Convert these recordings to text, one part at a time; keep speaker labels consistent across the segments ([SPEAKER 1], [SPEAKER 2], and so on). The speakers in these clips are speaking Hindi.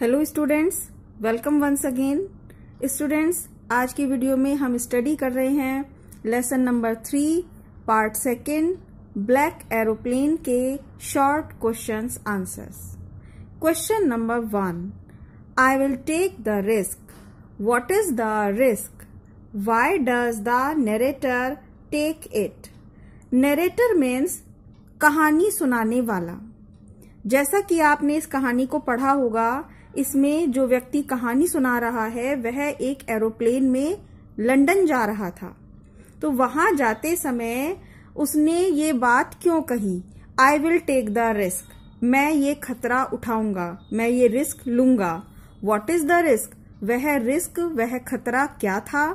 [SPEAKER 1] Hello students welcome once again students आज की वीडियो में हम स्टडी कर रहे हैं lesson number three part second black aeroplane के short question answers question number one I will take the risk what is the risk why does the narrator take it narrator means कहानी सुनाने वाला जैसा कि आपने इस कहानी को पढ़ा होगा इसमें जो व्यक्ति कहानी सुना रहा है वह एक एरोप्लेन में लंदन जा रहा था तो वहां जाते समय उसने ये बात क्यों कही I will take the risk मैं ये खतरा उठाऊंगा मैं ये रिस्क लूंगा वॉट इज द रिस्क वह रिस्क वह खतरा क्या था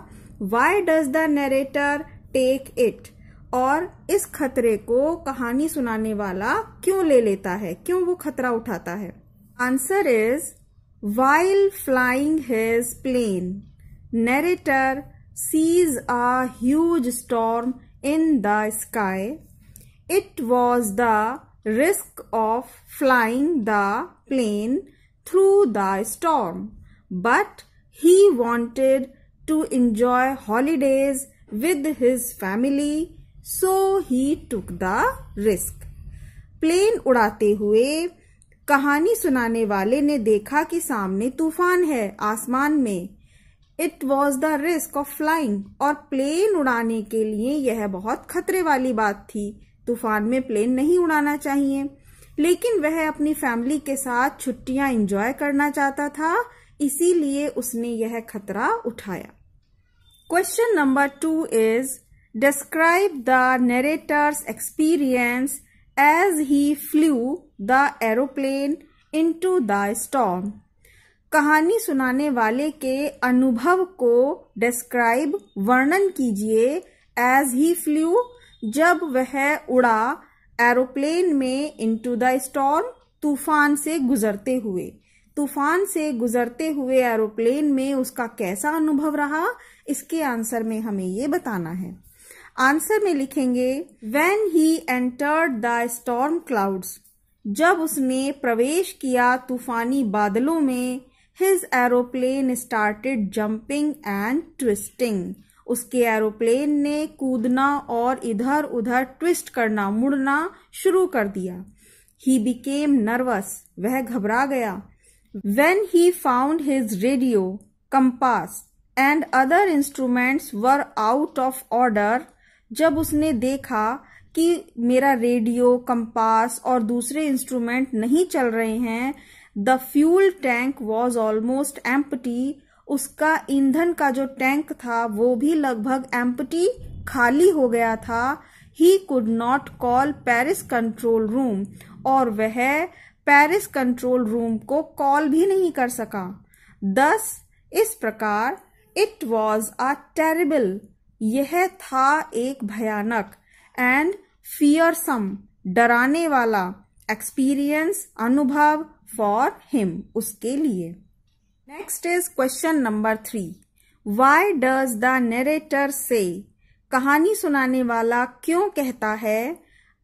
[SPEAKER 1] why does the narrator take it और इस खतरे को कहानी सुनाने वाला क्यों ले लेता है क्यों वो खतरा उठाता है answer is While flying his plane, narrator sees a huge storm in the sky. It was the risk of flying the plane through the storm, but he wanted to enjoy holidays with his family, so he took the risk. Plane उड़ाते हुए कहानी सुनाने वाले ने देखा कि सामने तूफान है आसमान में it was the risk of flying और प्लेन उड़ाने के लिए यह बहुत खतरे वाली बात थी तूफान में प्लेन नहीं उड़ाना चाहिए लेकिन वह अपनी फैमिली के साथ छुट्टियां एंजॉय करना चाहता था इसीलिए उसने यह खतरा उठाया question number two is describe the narrator's experience as he flew the aeroplane into the storm कहानी सुनाने वाले के अनुभव को डिस्क्राइब वर्णन कीजिए एज ही फ्लू जब वह उड़ा एरोप्लेन में इंटू द स्टॉम तूफान से गुजरते हुए तूफान से गुजरते हुए एरोप्लेन में उसका कैसा अनुभव रहा इसके आंसर में हमें ये बताना है आंसर में लिखेंगे when he entered the storm clouds जब उसने प्रवेश किया तूफानी बादलों में his aeroplane started jumping and twisting उसके एरोप्लेन ने कूदना और इधर उधर ट्विस्ट करना मुड़ना शुरू कर दिया ही बिकेम नर्वस वह घबरा गया when he found his radio compass and other instruments were out of order जब उसने देखा कि मेरा रेडियो कंपास और दूसरे इंस्ट्रूमेंट नहीं चल रहे हैं the fuel tank was almost empty उसका ईंधन का जो टैंक था वो भी लगभग एम्पटी खाली हो गया था he could not call Paris control room और वह पेरिस कंट्रोल रूम को कॉल भी नहीं कर सका दस इस प्रकार इट वॉज अ टेरिबल यह था एक भयानक एंड फियरसम डराने वाला एक्सपीरियंस अनुभव फॉर हिम उसके लिए next is question number three why does the narrator से कहानी सुनाने वाला क्यों कहता है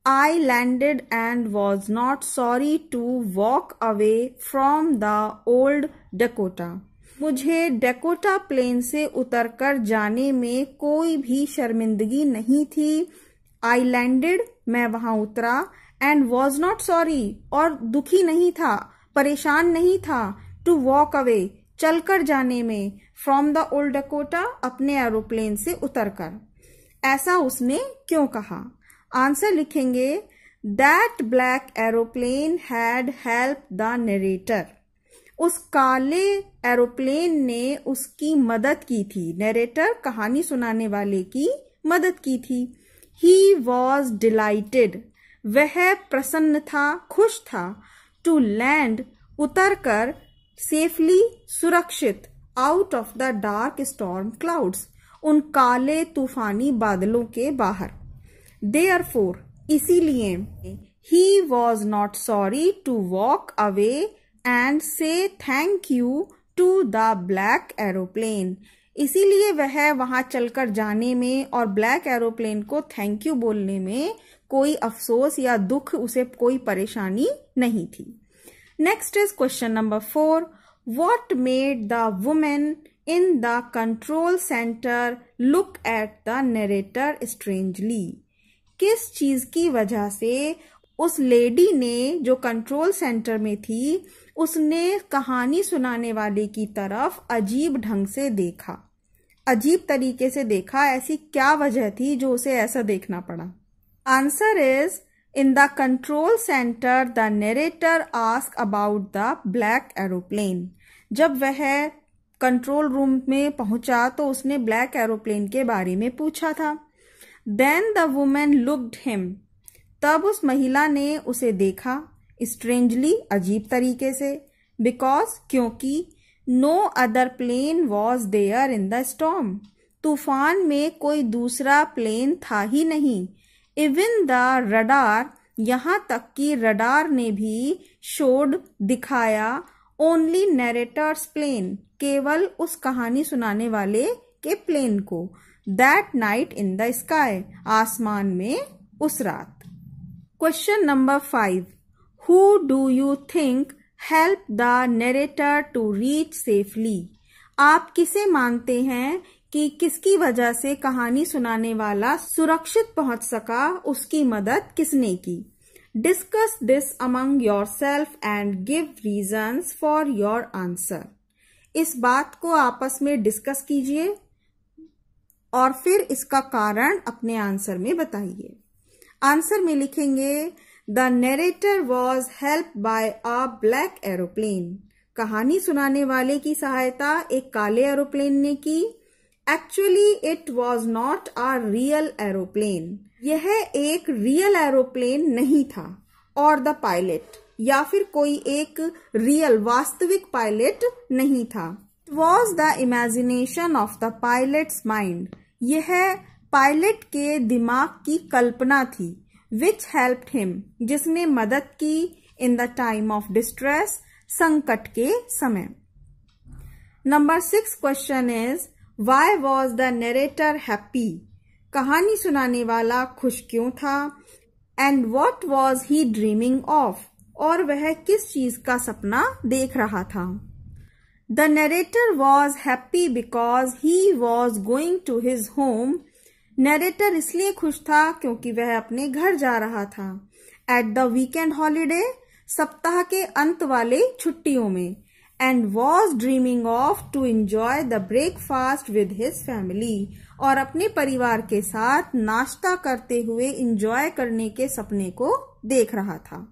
[SPEAKER 1] I landed and was not sorry to walk away from the old Dakota मुझे डेकोटा प्लेन से उतरकर जाने में कोई भी शर्मिंदगी नहीं थी आई लैंडेड मैं वहां उतरा एंड वॉज नॉट सॉरी और दुखी नहीं था परेशान नहीं था टू वॉक अवे चलकर जाने में फ्रॉम द ओल्ड डकोटा अपने एरोप्लेन से उतरकर ऐसा उसने क्यों कहा आंसर लिखेंगे that black aeroplane had help the narrator उस काले एरोप्लेन ने उसकी मदद की थी नरेटर कहानी सुनाने वाले की मदद की थी ही वॉज डिलाइटेड वह प्रसन्न था खुश था टू लैंड उतर कर सेफली सुरक्षित out of the dark storm clouds उन काले तूफानी बादलों के बाहर देयर फोर इसीलिए he was not sorry to walk away and say thank you to the black aeroplane इसीलिए वह वहां चलकर जाने में और ब्लैक एरोप्लेन को थैंक यू बोलने में कोई अफसोस या दुख उसे कोई परेशानी नहीं थी next is question number four what made the women in the control centre look at the narrator strangely किस चीज की वजह से उस लेडी ने जो कंट्रोल सेंटर में थी उसने कहानी सुनाने वाले की तरफ अजीब ढंग से देखा अजीब तरीके से देखा ऐसी क्या वजह थी जो उसे ऐसा देखना पड़ा answer is in the control centre the narrator ask about the black aeroplane जब वह कंट्रोल रूम में पहुंचा तो उसने ब्लैक एरोप्लेन के बारे में पूछा था then the women looked him तब उस महिला ने उसे देखा स्ट्रेंजली अजीब तरीके से बिकॉज क्योंकि no other plane was there in the storm तूफान में कोई दूसरा प्लेन था ही नहीं इवन द रडार यहाँ तक कि रडार ने भी शोड दिखाया ओनली नरेटर्स प्लेन केवल उस कहानी सुनाने वाले के प्लेन को that night in the sky आसमान में उस रात question number five Who do you think help the narrator to reach safely? आप किसे मानते हैं कि किसकी वजह से कहानी सुनाने वाला सुरक्षित पहुंच सका उसकी मदद किसने की discuss this among yourself and give reasons for your answer इस बात को आपस में डिस्कस कीजिए और फिर इसका कारण अपने आंसर में बताइए आंसर में लिखेंगे the narrator was help by a black aeroplane कहानी सुनाने वाले की सहायता एक काले एरोप्लेन ने की actually it was not a real aeroplane यह एक रियल एरोप्लेन नहीं था और द पायलट या फिर कोई एक रियल वास्तविक पायलट नहीं था it was the imagination of the pilot mind यह पायलट के दिमाग की कल्पना थी विच हेल्प हिम जिसने मदद की in the time of distress संकट के समय number six question is why was the narrator happy कहानी सुनाने वाला खुश क्यों था and what was he dreaming of और वह किस चीज का सपना देख रहा था the narrator was happy because he was going to his home narrator इसलिए खुश था क्योंकि वह अपने घर जा रहा था एट द वीकेंड हॉलीडे सप्ताह के अंत वाले छुट्टियों में and was dreaming of to enjoy the breakfast with his family और अपने परिवार के साथ नाश्ता करते हुए इंजॉय करने के सपने को देख रहा था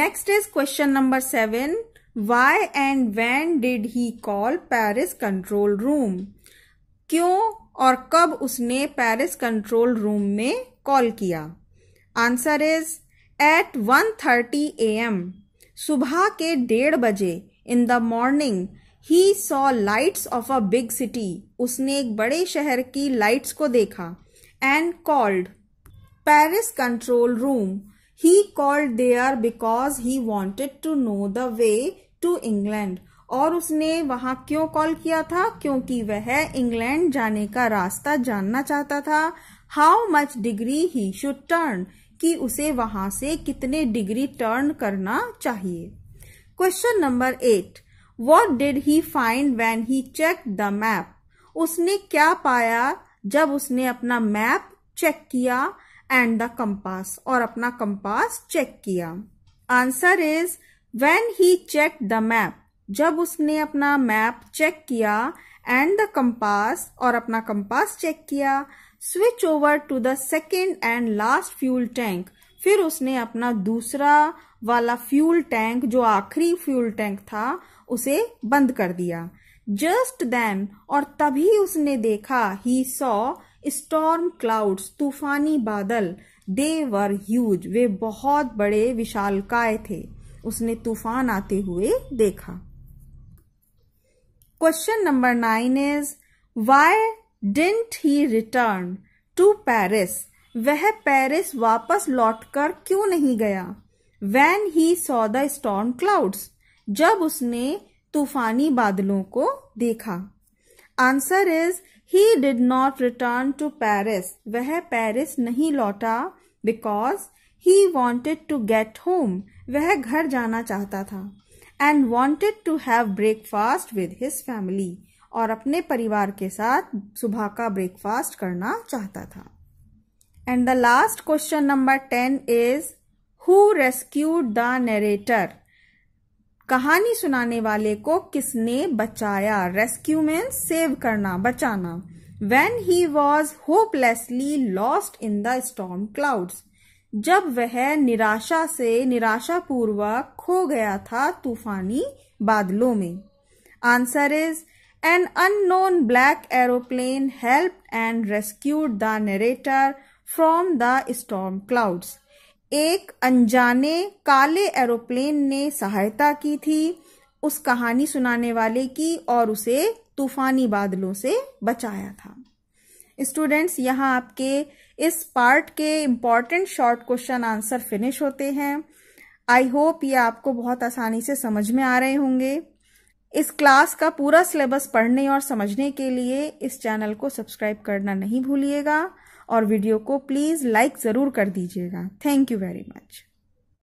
[SPEAKER 1] next is question number seven why and when did he call Paris control room क्यों और कब उसने पेरिस कंट्रोल रूम में कॉल किया answer is at one thirty A M सुबह के डेढ़ बजे in the morning he saw lights of a big city उसने एक बड़े शहर की लाइट्स को देखा and called Paris control room he called there because he wanted to know the way to England और उसने वहां क्यों कॉल किया था क्योंकि वह इंग्लैंड जाने का रास्ता जानना चाहता था how much degree he should turn कि उसे वहां से कितने डिग्री टर्न करना चाहिए question number eight what did he find when he check the map उसने क्या पाया जब उसने अपना मैप चेक किया एंड द कंपास और अपना कंपास चेक किया answer is when he check the map जब उसने अपना मैप चेक किया एंड द कंपास और अपना कंपास चेक किया switch over to the second and last fuel tank फिर उसने अपना दूसरा वाला फ्यूल टैंक जो आखिरी फ्यूल टैंक था उसे बंद कर दिया जस्ट देन और तभी उसने देखा ही सॉ स्टॉर्म क्लाउड्स तूफानी बादल दे वर ह्यूज वे बहुत बड़े विशालकाय थे उसने तूफान आते हुए देखा question number nine is why didn't he return to Paris वह पेरिस वापस लौटकर क्यों नहीं गया when he saw the storm clouds जब उसने तूफानी बादलों को देखा answer is he did not return to Paris वह पेरिस नहीं लौटा because he wanted to get home वह घर जाना चाहता था and wanted to have breakfast with his family और अपने परिवार के साथ सुबह का ब्रेकफास्ट करना चाहता था and the last question number ten is who rescued the narrator कहानी सुनाने वाले को किसने बचाया रेस्क्यू में सेव करना बचाना when he was hopelessly lost in the storm clouds जब वह निराशा से निराशा पूर्वक खो गया था तूफानी बादलों में answer is an unknown black aeroplane help and rescued the narrator from the storm clouds एक अनजाने काले एरोप्लेन ने सहायता की थी उस कहानी सुनाने वाले की और उसे तूफानी बादलों से बचाया था स्टूडेंट्स यहाँ आपके इस पार्ट के important short question answer finish होते हैं आई होप ये आपको बहुत आसानी से समझ में आ रहे होंगे इस क्लास का पूरा सिलेबस पढ़ने और समझने के लिए इस चैनल को सब्सक्राइब करना नहीं भूलिएगा और वीडियो को प्लीज़ लाइक ज़रूर कर दीजिएगा थैंक यू वेरी मच